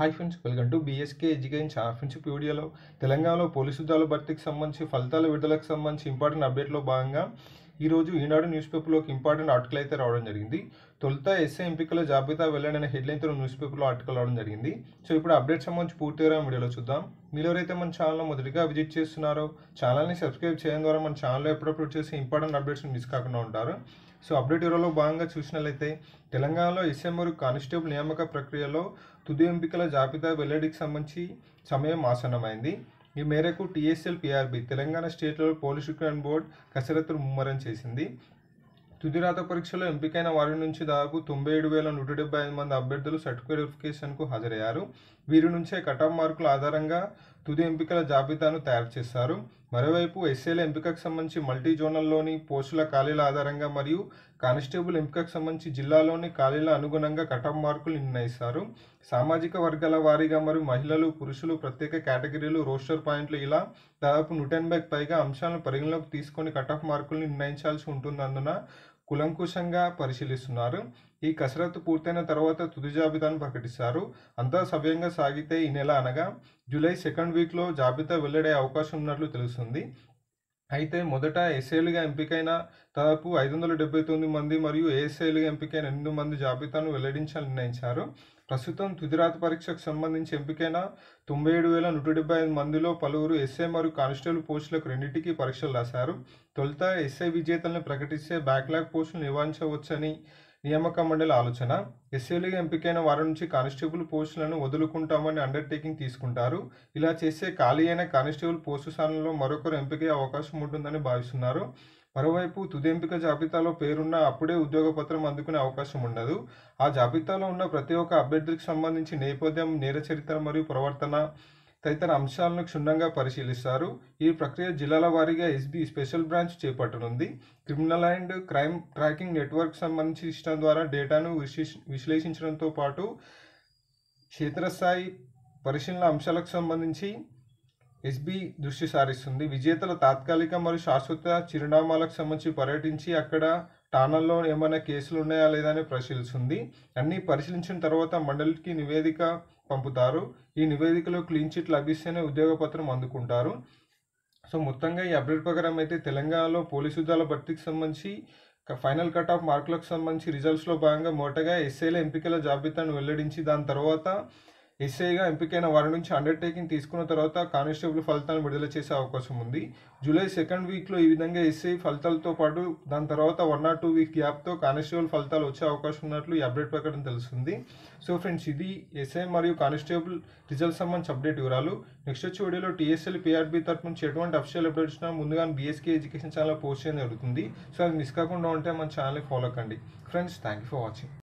hi friends welcome to BSK education channel friends వీడియోలో తెలంగాణలో police ఉద్యోగాల భర్తీకి సంబంధించి ఫలితాల విడుదలకు సంబంధించి ఇంపార్టెంట్ అప్డేట్లో భాగంగా ఈరోజు ఈనాడు న్యూస్ పేపర్లో ఒక ఇంపార్టెంట్ ఆర్టికల్ అయితే రావడం జరిగింది తొలుత ఎస్ఏ ఎంపికల జాబితా వెళ్ళడనే హెడ్లైన్తో న్యూస్ పేపర్లో ఆర్టికల్ రావడం జరిగింది సో ఇప్పుడు అప్డేట్స్ సంబంధించి పూర్తిగా వీడియోలో చూద్దాం మీరు ఎవరైతే మన ఛానల్లో మొదటిగా విజిట్ చేస్తున్నారో ఛానల్ని సబ్స్క్రైబ్ చేయడం ద్వారా మన ఛానల్లో ఎప్పుడప్పుడు చేసే ఇంపార్టెంట్ అప్డేట్స్ మిస్ కాకుండా ఉంటారు సో అప్డేట్ వివరాలో భాగంగా చూసినట్లయితే తెలంగాణలో ఎస్ఎంఆర్ కానిస్టేబుల్ నియామక ప్రక్రియలో తుది ఎంపికల జాబితా వెల్లడికి సంబంధించి సమయం ఆసన్నమైంది ఈ మేరకు TSL PRB Telangana state level police recruitment board కసరత్తును ముమ్మరం చేసింది తుది రాత పరీక్షలో ఎంపికైన వారి నుంచి దాదాపు తొంభై ఏడు వేల నూట డెబ్బై ఐదు మంది అభ్యర్థులు సర్టిఫికేట్ వెరిఫికేషన్కు హాజరయ్యారు వీరి నుంచే కటాఫ్ మార్కుల ఆధారంగా తుది ఎంపికల జాబితాను తయారు చేస్తారు మరోవైపు ఎస్ఏల ఎంపికకు సంబంధించి మల్టీ జోనల్లోని పోస్టుల ఖాళీల ఆధారంగా మరియు కానిస్టేబుల్ ఎంపికకు సంబంధించి జిల్లాలోని ఖాళీల అనుగుణంగా కటప్ మార్కులు నిర్ణయిస్తారు సామాజిక వర్గాల వారీగా మరియు మహిళలు పురుషులు ప్రత్యేక కేటగిరీలు రోస్టర్ పాయింట్లు ఇలా దాదాపు నూట ఎనభైకి పైగా అంశాలను పరిగణలోకి తీసుకొని కటప్ మార్కులు నిర్ణయించాల్సి ఉంటుంది కులంకుశంగా పరిశీలిస్తున్నారు ఈ కసరత్తు పూర్తయిన తర్వాత తుది జాబితాను ప్రకటిస్తారు అంతా సవ్యంగా సాగితే ఈ నెల అనగా జూలై సెకండ్ వీక్లో జాబితా వెల్లడే అవకాశం ఉన్నట్లు తెలుస్తుంది అయితే మొదట ఎస్ఐలుగా ఎంపికైన దాదాపు ఐదు వందల డెబ్బై తొమ్మిది మంది మరియు ఏఎస్ఐలుగా ఎంపికైన ఎనిమిది మంది జాబితాను వెల్లడించాలని నిర్ణయించారు ప్రస్తుతం తుదిరాత పరీక్షకు సంబంధించి ఎంపికైన తొంభై ఏడు వేల నూట డెబ్బై ఐదు మందిలో పలువురు ఎస్ఐ మరియు కానిస్టేబుల్ పోస్టులకు రెండింటికి పరీక్షలు రాశారు తొలుత ఎస్ఐ విజేతలను ప్రకటిస్తే బ్యాక్లాగ్ పోస్టులు నివారించవచ్చని నియామక మండలి ఆలోచన ఎస్సీలుగా ఎంపికైన వారి నుంచి కానిస్టేబుల్ పోస్టులను వదులుకుంటామని అండర్టేకింగ్ తీసుకుంటారు ఇలా చేస్తే ఖాళీ అయిన కానిస్టేబుల్ పోస్టు స్థానంలో మరొకరు ఎంపికయ్యే అవకాశం ఉంటుందని భావిస్తున్నారు మరోవైపు తుది ఎంపిక జాబితాలో పేరున్న అప్పుడే ఉద్యోగ పత్రం అందుకునే అవకాశం ఉండదు ఆ జాబితాలో ఉన్న ప్రతి ఒక్క అభ్యర్థికి సంబంధించి నేపథ్యం నేర చరిత్ర మరియు ప్రవర్తన తదితర అంశాలను క్షుణ్ణంగా పరిశీలిస్తారు ఈ ప్రక్రియ జిల్లాల వారీగా ఎస్బీ స్పెషల్ బ్రాంచ్ చేపట్టనుంది criminal and crime tracking network సంబంధించి సిస్టమ్ ద్వారా డేటాను విశ్లేషించడంతో పాటు క్షేత్రస్థాయి పరిశీలన అంశాలకు సంబంధించి ఎస్బీ దృష్టి సారిస్తుంది విజేతల తాత్కాలిక మరియు శాశ్వత చిరునామాలకు సంబంధించి పర్యటించి అక్కడ ఠాణాల్లో ఏమైనా కేసులు ఉన్నాయా లేదా అని పరిశీలిస్తుంది అన్నీ పరిశీలించిన తర్వాత మండలికి నివేదిక పంపుతారు ఈ నివేదికలో క్లీన్ చిట్ లభిస్తేనే ఉద్యోగ పత్రం అందుకుంటారు సో మొత్తంగా ఈ అప్డేట్ ప్రకారం అయితే తెలంగాణలో పోలీసు ఉద్యోగాల భర్తీకి సంబంధించి ఫైనల్ కట్ ఆఫ్ మార్కులకు సంబంధించి రిజల్ట్స్లో భాగంగా మొదటగా ఎస్ఏల ఎంపికల జాబితాను వెల్లడించి దాని తర్వాత ఎస్ఐగా ఎంపికైన వారి నుంచి అండర్టేకింగ్ తీసుకున్న తర్వాత కానిస్టేబుల్ ఫలితాలను విడుదల చేసే అవకాశం ఉంది జూలై సెకండ్ వీక్లో ఈ విధంగా ఎస్ఐ ఫలితాలతో పాటు దాని తర్వాత వన్ ఆర్ టూ వీక్ గ్యాప్తో కానిస్టేబుల్ ఫలితాలు వచ్చే అవకాశం ఉన్నట్లు ఈ అప్డేట్ ప్రకారం తెలుస్తుంది సో ఫ్రెండ్స్ ఇది ఎస్ఐ మరియు కానిస్టేబుల్ రిజల్ట్ సంబంధించి అప్డేట్ వివరాలు నెక్స్ట్ వచ్చే వీడియోలో టీఎస్ఎల్ పీఆర్బీ తరపు నుంచి ఎటువంటి అఫిషియల్ అప్డేట్ ఇచ్చినా ముందుగా బీఎస్కే ఎడ్యుకేషన్ ఛానల్ పోస్ట్ చేయడం జరుగుతుంది సో అది మిస్ కాకుండా ఉంటే మన ఛానల్ని ఫాలో కండి friends thank you for watching